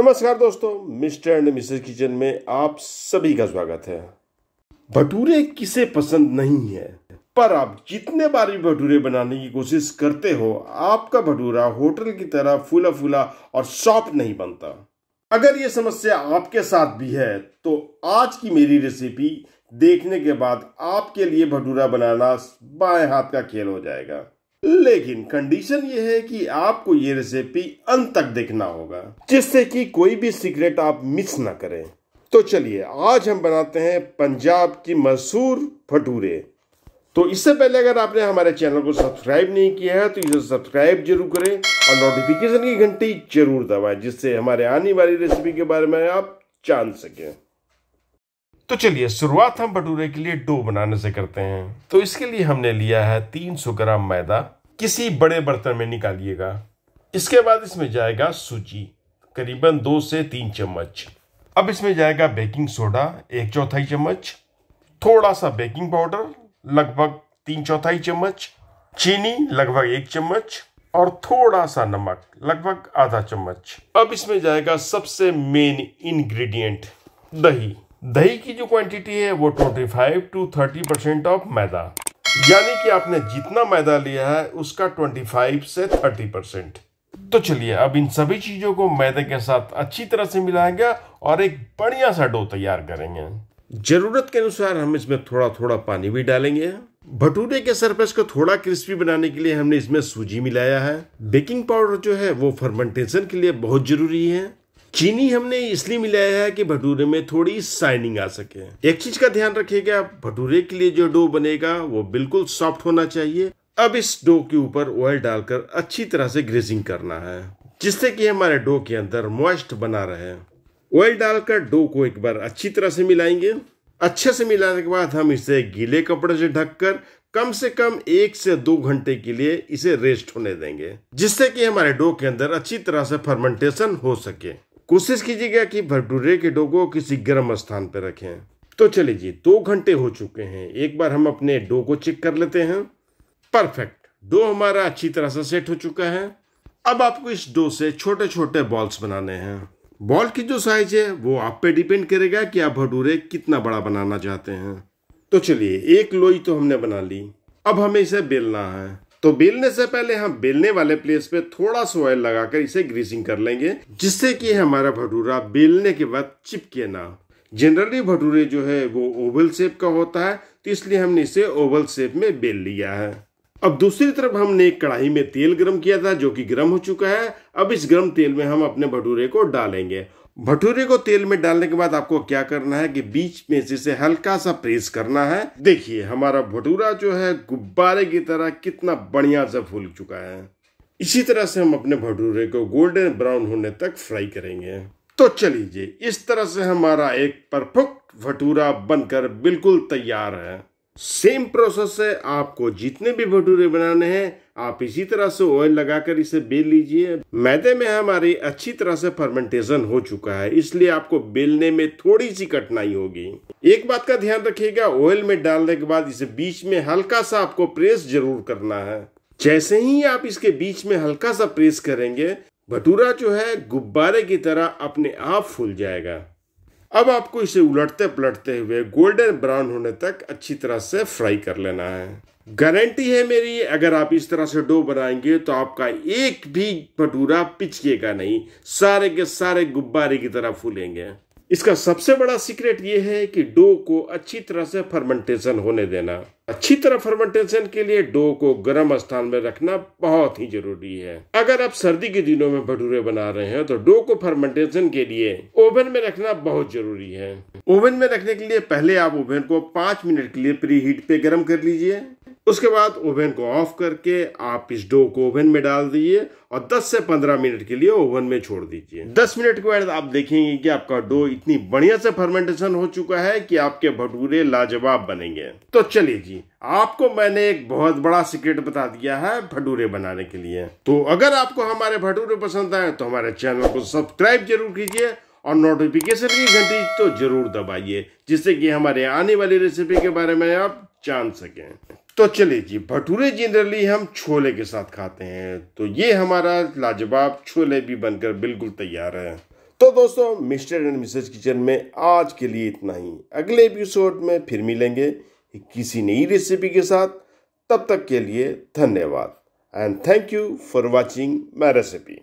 नमस्कार दोस्तों mister and Mrs kitchen में आप सभी का स्वागत है भटूरे किसे पसंद नहीं है पर आप जितने बार भी भटूरे बनाने की कोशिश करते हो आपका भटूरा होटल की तरह फूला फूला और सॉफ्ट नहीं बनता अगर ये समस्या आपके साथ भी है तो आज की मेरी रेसिपी देखने के बाद आपके लिए भटूरा बनाना बाएं हाथ का खेल हो जाएगा लेकिन कंडीशन ये है कि आपको ये रेसिपी अंत तक देखना होगा जिससे कि कोई भी सीक्रेट आप मिस ना करें तो चलिए आज हम बनाते हैं पंजाब की मशहूर भटूरे तो इससे पहले अगर आपने हमारे चैनल को सब्सक्राइब नहीं किया है तो इसे सब्सक्राइब जरूर करें और नोटिफिकेशन की घंटी जरूर दबाएं जिससे हमारे आने वाली रेसिपी के बारे में आप जान सकें तो चलिए शुरुआत हम भटूरे के लिए डो बनाने से करते हैं तो इसके लिए हमने लिया है 300 ग्राम मैदा किसी बड़े बर्तन में निकालिएगा इसके बाद इसमें जाएगा सूजी करीबन दो से तीन चम्मच अब इसमें जाएगा बेकिंग सोडा एक चौथाई चम्मच थोड़ा सा बेकिंग पाउडर लगभग तीन चौथाई चम्मच चीनी लगभग एक चम्मच और थोड़ा सा नमक लगभग आधा चम्मच अब इसमें जाएगा सबसे मेन इंग्रेडिएंट दही दही की जो क्वांटिटी है वो 25 टू 30 परसेंट ऑफ मैदा यानी कि आपने जितना मैदा लिया है उसका 25 से 30 परसेंट तो चलिए अब इन सभी चीज़ों को मैदे के साथ अच्छी तरह से मिलाएंगे और एक बढ़िया सा डो तैयार करेंगे ज़रूरत के अनुसार हम इसमें थोड़ा थोड़ा पानी भी डालेंगे भटूरे के सरफेस को थोड़ा क्रिस्पी बनाने के लिए हमने इसमें सूजी मिलाया है बेकिंग पाउडर जो है वो फर्मेंटेशन के लिए बहुत ज़रूरी है चीनी हमने इसलिए मिलाया है कि भटूरे में थोड़ी साइनिंग आ सके एक चीज का ध्यान रखिएगा भटूरे के लिए जो डो बनेगा वो बिल्कुल सॉफ्ट होना चाहिए अब इस डो के ऊपर ऑयल डालकर अच्छी तरह से ग्रेजिंग करना है जिससे कि हमारे डो के अंदर मॉइस्ट बना रहे ऑयल डालकर डो को एक बार अच्छी तरह से मिलाएंगे अच्छे से मिलाने के बाद हम इसे गीले कपड़े से ढककर कम से कम एक से दो घंटे के लिए इसे रेस्ट होने देंगे जिससे कि हमारे डो के अंदर अच्छी तरह से फर्मेंटेशन हो सके कोशिश कीजिएगा कि भटूरे के डो को किसी गर्म स्थान पर रखें तो चलिए जी दो घंटे हो चुके हैं एक बार हम अपने डो को चेक कर लेते हैं परफेक्ट डो हमारा अच्छी तरह से सेट हो चुका है अब आपको इस डो से छोटे छोटे बॉल्स बनाने हैं बॉल की जो साइज है वो आप पे डिपेंड करेगा कि आप भटूरे कितना बड़ा बनाना चाहते हैं तो चलिए एक लोई तो हमने बना ली अब हमें इसे बेलना है तो बेलने से पहले हम बेलने वाले प्लेस पे थोड़ा सा ऑयल लगाकर इसे ग्रीसिंग कर लेंगे जिससे कि हमारा भटूरा बेलने के बाद चिपके ना जनरली भटूरे जो है वो ओवल शेप का होता है तो इसलिए हमने इसे ओवल शेप में बेल लिया है अब दूसरी तरफ हमने एक कढ़ाई में तेल गर्म किया था जो कि गर्म हो चुका है अब इस गर्म तेल में हम अपने भटूरे को डालेंगे भटूरे को तेल में डालने के बाद आपको क्या करना है कि बीच में जिसे हल्का सा प्रेस करना है देखिए हमारा भटूरा जो है गुब्बारे की तरह कितना बढ़िया सा फूल चुका है इसी तरह से हम अपने भटूरे को गोल्डन ब्राउन होने तक फ्राई करेंगे तो चलिए इस तरह से हमारा एक परफेक्ट भटूरा बनकर बिल्कुल तैयार है सेम प्रोसेस है आपको जितने भी भटूरे बनाने हैं आप इसी तरह से ऑयल लगाकर इसे बेल लीजिए मैदे में हमारी अच्छी तरह से फर्मेंटेशन हो चुका है इसलिए आपको बेलने में थोड़ी सी कठिनाई होगी एक बात का ध्यान रखिएगा ऑयल में डालने के बाद इसे बीच में हल्का सा आपको प्रेस जरूर करना है जैसे ही आप इसके बीच में हल्का सा प्रेस करेंगे भटूरा जो है गुब्बारे की तरह अपने आप फूल जाएगा अब आपको इसे उलटते पलटते हुए गोल्डन ब्राउन होने तक अच्छी तरह से फ्राई कर लेना है गारंटी है मेरी अगर आप इस तरह से डो बनाएंगे तो आपका एक भी भटूरा पिचकेगा नहीं सारे के सारे गुब्बारे की तरह फूलेंगे इसका सबसे बड़ा सीक्रेट ये है कि डो को अच्छी तरह से फर्मेंटेशन होने देना अच्छी तरह फर्मेंटेशन के लिए डो को गर्म स्थान में रखना बहुत ही जरूरी है अगर आप सर्दी के दिनों में भटूरे बना रहे हैं तो डो को फर्मेंटेशन के लिए ओवन में रखना बहुत जरूरी है ओवन में रखने के लिए पहले आप ओवन को पांच मिनट के लिए प्री हीट पे गर्म कर लीजिए उसके बाद ओवन को ऑफ करके आप इस डो को ओवन में डाल दीजिए और 10 से 15 मिनट के लिए ओवन में छोड़ दीजिए 10 मिनट के बाद आप देखेंगे कि आपका डो इतनी बढ़िया से फर्मेंटेशन हो चुका है कि आपके भटूरे लाजवाब बनेंगे तो चलिए जी आपको मैंने एक बहुत बड़ा सीक्रेट बता दिया है भटूरे बनाने के लिए तो अगर आपको हमारे भटूरे पसंद आए तो हमारे चैनल को सब्सक्राइब जरूर कीजिए और नोटिफिकेशन की घंटी तो जरूर दबाइए जिससे कि हमारे आने वाली रेसिपी के बारे में आप जान सकें तो चलिए जी भटूरे जनरली हम छोले के साथ खाते हैं तो ये हमारा लाजवाब छोले भी बनकर बिल्कुल तैयार है तो दोस्तों मिस्टर एंड मिसेज किचन में आज के लिए इतना ही अगले एपिसोड में फिर मिलेंगे किसी नई रेसिपी के साथ तब तक के लिए धन्यवाद and thank you for watching my recipe